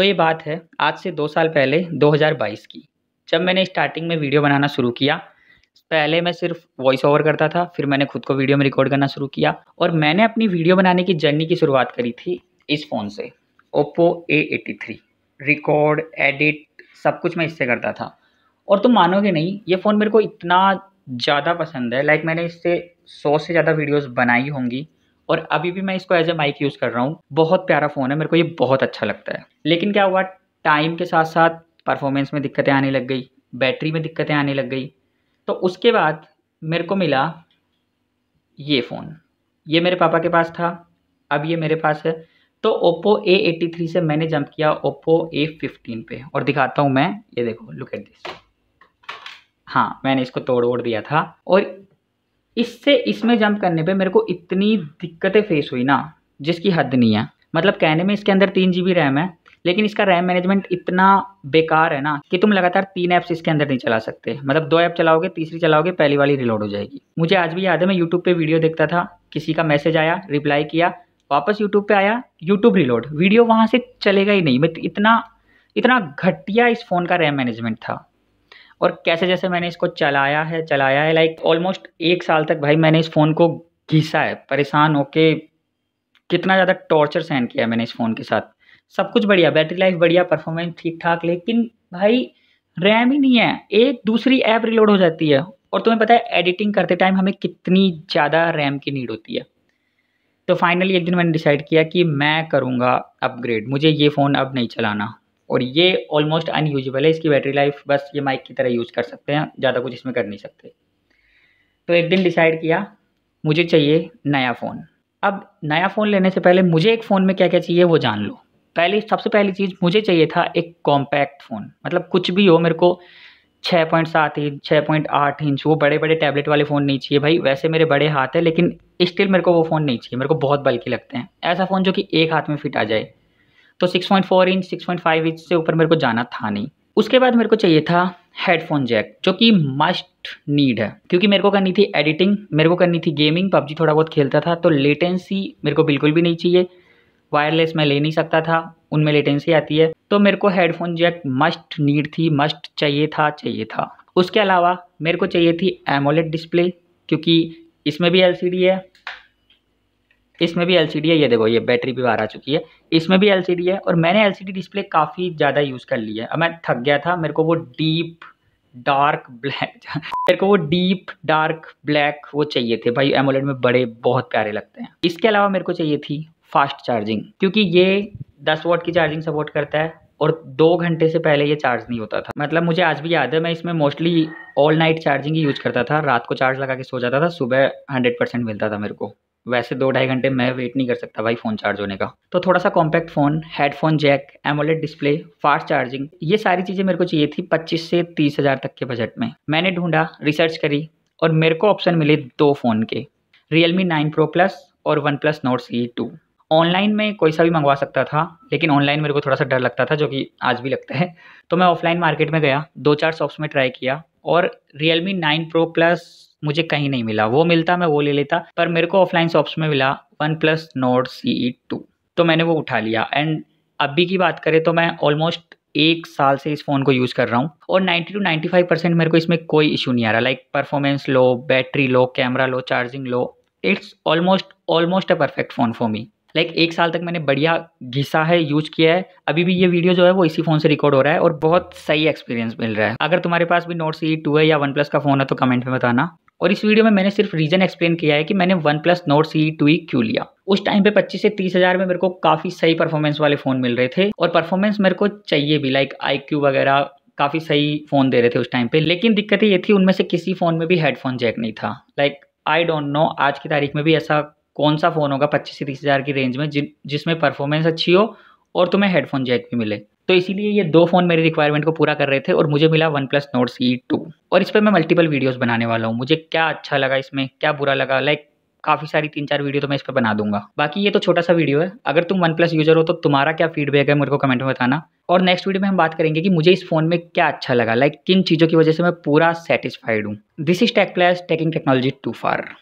तो ये बात है आज से दो साल पहले 2022 की जब मैंने स्टार्टिंग में वीडियो बनाना शुरू किया पहले मैं सिर्फ वॉइस ओवर करता था फिर मैंने खुद को वीडियो में रिकॉर्ड करना शुरू किया और मैंने अपनी वीडियो बनाने की जर्नी की शुरुआत करी थी इस फ़ोन से Oppo A three record edit सब कुछ मैं इससे करता था और तुम मानोगे नहीं ये फ़ोन मेरे को इतना ज़्यादा पसंद है लाइक मैंने इससे सौ से ज़्यादा वीडियोस बनाई होंगी और अभी भी मैं इसको एज ए माइक यूज़ कर रहा हूँ बहुत प्यारा फ़ोन है मेरे को ये बहुत अच्छा लगता है लेकिन क्या हुआ टाइम के साथ साथ परफॉर्मेंस में दिक्कतें आने लग गई बैटरी में दिक्कतें आने लग गई तो उसके बाद मेरे को मिला ये फ़ोन ये मेरे पापा के पास था अब ये मेरे पास है तो ओप्पो ए एट्टी थ्री से मैंने जंप किया ओप्पो ए फिफ्टीन पे और दिखाता हूँ मैं ये देखो लुक एट दिस हाँ मैंने इसको तोड़ ओड़ दिया था और इससे इसमें जंप करने पे मेरे को इतनी दिक्कतें फेस हुई ना जिसकी हद नहीं है मतलब कहने में इसके अंदर तीन जी रैम है लेकिन इसका रैम मैनेजमेंट इतना बेकार है ना कि तुम लगातार तीन ऐप्स इसके अंदर नहीं चला सकते मतलब दो ऐप चलाओगे तीसरी चलाओगे पहली वाली रिलोड हो जाएगी मुझे आज भी याद है मैं यूट्यूब पर वीडियो देखता था किसी का मैसेज आया रिप्लाई किया वापस यूट्यूब पे आया यूट्यूब रिलोड वीडियो वहाँ से चलेगा ही नहीं मैं इतना इतना घटिया इस फ़ोन का रैम मैनेजमेंट था और कैसे जैसे मैंने इसको चलाया है चलाया है लाइक ऑलमोस्ट एक साल तक भाई मैंने इस फ़ोन को घिसा है परेशान होके कितना ज़्यादा टॉर्चर सहन किया मैंने इस फ़ोन के साथ सब कुछ बढ़िया बैटरी लाइफ बढ़िया परफॉर्मेंस ठीक ठाक लेकिन भाई रैम ही नहीं है एक दूसरी ऐप रिलोड हो जाती है और तुम्हें पता है एडिटिंग करते टाइम हमें कितनी ज़्यादा रैम की नीड होती है तो फाइनली एक दिन मैंने डिसाइड किया कि मैं करूँगा अपग्रेड मुझे ये फ़ोन अब नहीं चलाना और ये ऑलमोस्ट अनयूजबल है इसकी बैटरी लाइफ बस ये माइक की तरह यूज़ कर सकते हैं ज़्यादा कुछ इसमें कर नहीं सकते तो एक दिन डिसाइड किया मुझे चाहिए नया फ़ोन अब नया फ़ोन लेने से पहले मुझे एक फ़ोन में क्या क्या चाहिए वो जान लो पहले सबसे पहली चीज़ मुझे चाहिए था एक कॉम्पैक्ट फ़ोन मतलब कुछ भी हो मेरे को छः पॉइंट सात इंच छः पॉइंट आठ इंच वो बड़े बड़े टैबलेट वाले फ़ोन नहीं चाहिए भाई वैसे मेरे बड़े हाथ है लेकिन स्टिल मेरे को वो फ़ोन नहीं चाहिए मेरे को बहुत बल्कि लगते हैं ऐसा फ़ोन जो कि एक हाथ में फिट आ जाए तो 6.4 इंच 6.5 इंच से ऊपर मेरे को जाना था नहीं उसके बाद मेरे को चाहिए था हेडफोन जैक जो कि मस्ट नीड है क्योंकि मेरे को करनी थी एडिटिंग मेरे को करनी थी गेमिंग पबजी थोड़ा बहुत खेलता था तो लेटेंसी मेरे को बिल्कुल भी नहीं चाहिए वायरलेस मैं ले नहीं सकता था उनमें लेटेंसी आती है तो मेरे को हेडफोन जैक मस्ट नीड थी मस्ट चाहिए था चाहिए था उसके अलावा मेरे को चाहिए थी एमोलेट डिस्प्ले क्योंकि इसमें भी एलसीडी है इसमें भी एल है ये देखो ये बैटरी भी बाहर आ चुकी है इसमें भी एल है और मैंने एल डिस्प्ले काफ़ी ज़्यादा यूज़ कर ली है अब मैं थक गया था मेरे को वो डीप डार्क ब्लैक मेरे को वो डीप डार्क ब्लैक वो चाहिए थे भाई एमोलेड में बड़े बहुत प्यारे लगते हैं इसके अलावा मेरे को चाहिए थी फास्ट चार्जिंग क्योंकि ये दस वॉट की चार्जिंग सपोर्ट करता है और दो घंटे से पहले ये चार्ज नहीं होता था मतलब मुझे आज भी याद है मैं इसमें मोस्टली ऑल नाइट चार्जिंग ही यूज करता था रात को चार्ज लगा के सो जाता था सुबह हंड्रेड परसेंट मिलता था मेरे को वैसे दो ढाई घंटे मैं वेट नहीं कर सकता भाई फ़ोन चार्ज होने का तो थोड़ा सा compact phone headphone jack AMOLED display fast charging ये सारी चीज़ें मेरे को चाहिए थी पच्चीस से तीस हज़ार तक के बजट में मैंने ढूंढा रिसर्च करी और मेरे को ऑप्शन मिले दो फ़ोन के Realme nine pro plus और वन प्लस नोट सी टू ऑनलाइन में कोई सा भी मंगवा सकता था लेकिन ऑनलाइन मेरे को थोड़ा सा डर लगता था जो कि आज भी लगता है तो मैं ऑफलाइन मार्केट में गया दो चार शॉप्स में ट्राई किया और Realme nine pro plus मुझे कहीं नहीं मिला वो मिलता मैं वो ले लेता पर मेरे को ऑफलाइन शॉप्स में मिला वन प्लस नोट सी टू तो मैंने वो उठा लिया एंड अभी की बात करें तो मैं ऑलमोस्ट एक साल से इस फ़ोन को यूज़ कर रहा हूँ और 90 टू 95 परसेंट मेरे को इसमें कोई इशू नहीं आ रहा like performance low battery low camera low charging low it's almost almost a perfect phone for me like एक साल तक मैंने बढ़िया घिसा है यूज किया है अभी भी ये वीडियो जो है वो इसी फ़ोन से रिकॉर्ड हो रहा है और बहुत सही एक्सपीरियंस मिल रहा है अगर तुम्हारे पास भी नोट सी टू है या वन प्लस का फ़ोन है तो कमेंट में बताना और इस वीडियो में मैंने सिर्फ रीजन एक्सप्लेन किया है कि मैंने वन प्लस नोट सी टू ई क्यों लिया उस टाइम पे 25 से 30 हजार में मेरे को काफी सही परफॉर्मेंस वाले फोन मिल रहे थे और परफॉर्मेंस मेरे को चाहिए भी लाइक आई वगैरह काफी सही फोन दे रहे थे उस टाइम पे लेकिन दिक्कत ये थी उनमें से किसी फोन में भी हेडफोन जैक नहीं था लाइक आई डोंट नो आज की तारीख में भी ऐसा कौन सा फोन होगा पच्चीस से तीस हजार की रेंज में जिसमें परफॉर्मेंस अच्छी हो और तुम्हें हेडफोन जैक भी मिले तो इसीलिए ये दो फ़ोन मेरी रिक्वायरमेंट को पूरा कर रहे थे और मुझे मिला वन प्लस नोट सी टू और इस पर मैं मल्टीपल वीडियोस बनाने वाला हूँ मुझे क्या अच्छा लगा इसमें क्या बुरा लगा लाइक काफ़ी सारी तीन चार वीडियो तो मैं इस पर बना दूंगा बाकी ये तो छोटा सा वीडियो है अगर तुम वन प्लस यूजर हो तो तुम्हारा क्या फीडबैक है मेरे को कमेंट में बताना और नेक्स्ट वीडियो में हम बात करेंगे कि मुझे इस फोन में क्या अच्छा लगा लाइक किन चीज़ों की वजह से मैं पूरा सेटिस्फाइड हूँ this is tech plus taking technology too far